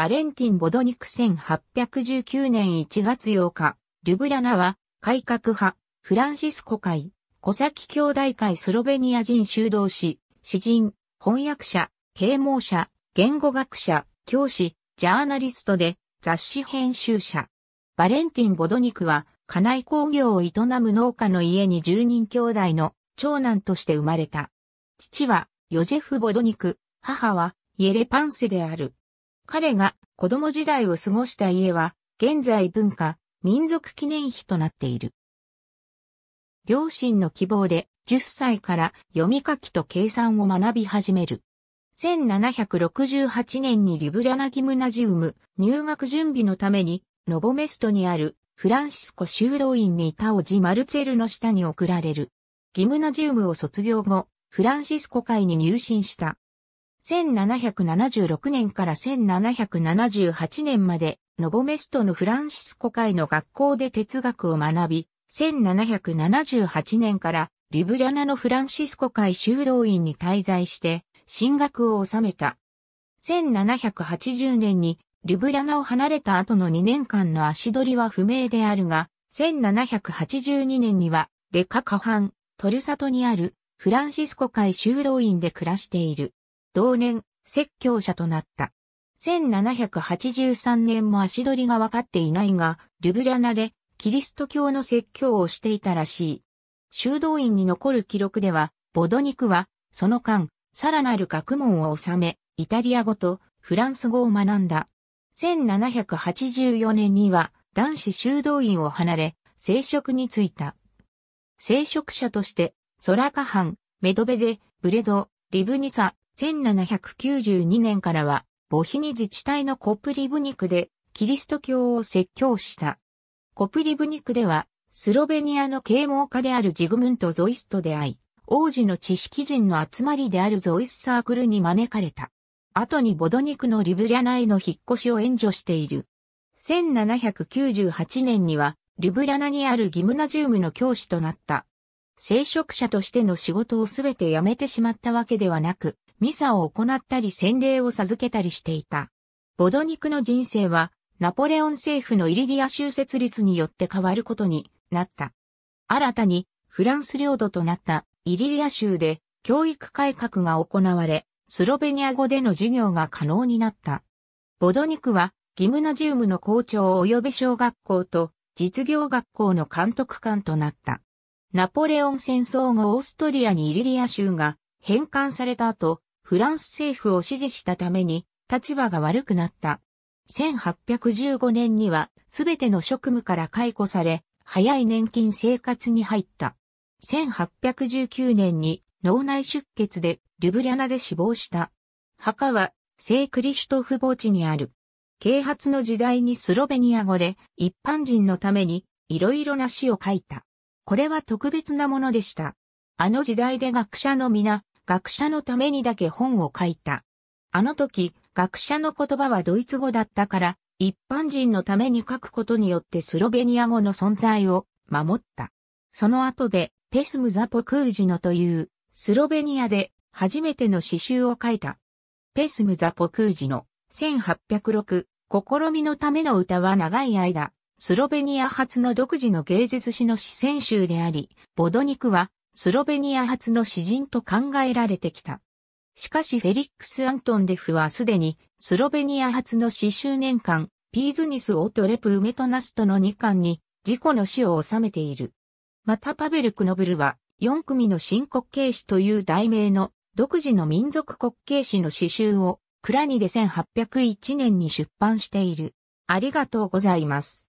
バレンティン・ボドニク1819年1月8日、リュブリャナは、改革派、フランシスコ会、小崎兄弟会スロベニア人修道士、詩人、翻訳者、啓蒙者、言語学者、教師、ジャーナリストで、雑誌編集者。バレンティン・ボドニクは、家内工業を営む農家の家に10人兄弟の長男として生まれた。父はヨジェフ・ボドニク、母はイエレパンセである。彼が子供時代を過ごした家は、現在文化、民族記念碑となっている。両親の希望で10歳から読み書きと計算を学び始める。1768年にリブラナギムナジウム入学準備のためにノボメストにあるフランシスコ修道院にいたオジ・マルツェルの下に送られる。ギムナジウムを卒業後、フランシスコ会に入信した。1776年から1778年まで、ノボメストのフランシスコ会の学校で哲学を学び、1778年からリブリャナのフランシスコ会修道院に滞在して、進学を収めた。1780年にリブリャナを離れた後の2年間の足取りは不明であるが、1782年には、レカカハン、トルサトにあるフランシスコ会修道院で暮らしている。同年、説教者となった。1783年も足取りが分かっていないが、ルブリャナでキリスト教の説教をしていたらしい。修道院に残る記録では、ボドニクは、その間、さらなる学問を収め、イタリア語とフランス語を学んだ。1784年には、男子修道院を離れ、聖職に就いた。聖職者として、ソラカハン、メドベデ、ブレド、リブニツァ、1792年からは、ボヒニ自治体のコプリブニクで、キリスト教を説教した。コプリブニクでは、スロベニアの啓蒙家であるジグムント・ゾイスと出会い、王子の知識人の集まりであるゾイスサークルに招かれた。後にボドニクのリブリャナへの引っ越しを援助している。1798年には、リブリャナにあるギムナジウムの教師となった。聖職者としての仕事をすべて辞めてしまったわけではなく、ミサを行ったり洗礼を授けたりしていた。ボドニクの人生は、ナポレオン政府のイリリア州設立によって変わることになった。新たに、フランス領土となったイリリア州で教育改革が行われ、スロベニア語での授業が可能になった。ボドニクは、ギムナジウムの校長及び小学校と実業学校の監督官となった。ナポレオン戦争後オーストリアにイリリア州が返還された後、フランス政府を支持したために立場が悪くなった。1815年にはすべての職務から解雇され、早い年金生活に入った。1819年に脳内出血でルブリャナで死亡した。墓は聖クリシュトフ墓地にある。啓発の時代にスロベニア語で一般人のためにいろいろな詩を書いた。これは特別なものでした。あの時代で学者の皆、学者のためにだけ本を書いた。あの時、学者の言葉はドイツ語だったから、一般人のために書くことによってスロベニア語の存在を守った。その後で、ペスム・ザ・ポクージノという、スロベニアで初めての詩集を書いた。ペスム・ザ・ポクージノ、1806、試みのための歌は長い間、スロベニア発の独自の芸術史の詩選集であり、ボドニクはスロベニア初の詩人と考えられてきた。しかしフェリックス・アントンデフはすでにスロベニア初の詩集年間ピーズニス・オート・レプ・ウメトナストの2巻に自己の詩を収めている。またパベル・クノブルは4組の新国慶詩という題名の独自の民族国慶詩の詩集をクラニで1801年に出版している。ありがとうございます。